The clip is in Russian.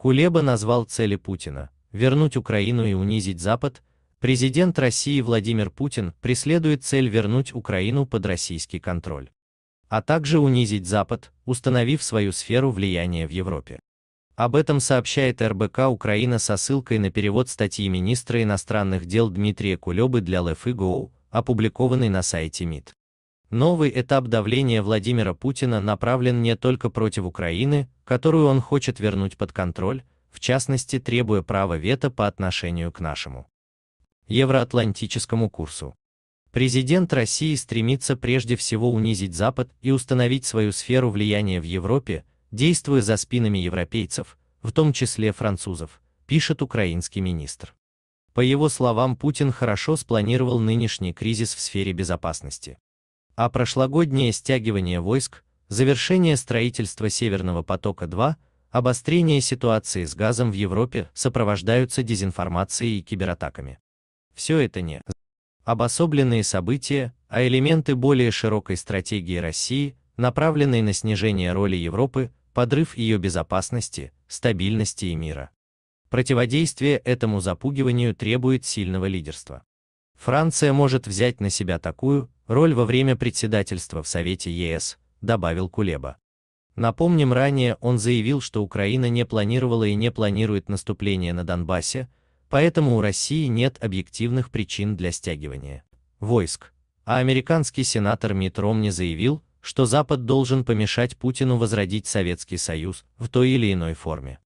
Кулеба назвал цели Путина – вернуть Украину и унизить Запад, президент России Владимир Путин преследует цель вернуть Украину под российский контроль, а также унизить Запад, установив свою сферу влияния в Европе. Об этом сообщает РБК Украина со ссылкой на перевод статьи министра иностранных дел Дмитрия Кулебы для LFI.go, опубликованной на сайте МИД. Новый этап давления Владимира Путина направлен не только против Украины, которую он хочет вернуть под контроль, в частности требуя права вето по отношению к нашему евроатлантическому курсу. Президент России стремится прежде всего унизить Запад и установить свою сферу влияния в Европе, действуя за спинами европейцев, в том числе французов, пишет украинский министр. По его словам, Путин хорошо спланировал нынешний кризис в сфере безопасности а прошлогоднее стягивание войск, завершение строительства Северного потока-2, обострение ситуации с газом в Европе сопровождаются дезинформацией и кибератаками. Все это не обособленные события, а элементы более широкой стратегии России, направленной на снижение роли Европы, подрыв ее безопасности, стабильности и мира. Противодействие этому запугиванию требует сильного лидерства. Франция может взять на себя такую роль во время председательства в Совете ЕС, добавил Кулеба. Напомним, ранее он заявил, что Украина не планировала и не планирует наступление на Донбассе, поэтому у России нет объективных причин для стягивания войск. А американский сенатор Мит Ромни заявил, что Запад должен помешать Путину возродить Советский Союз в той или иной форме.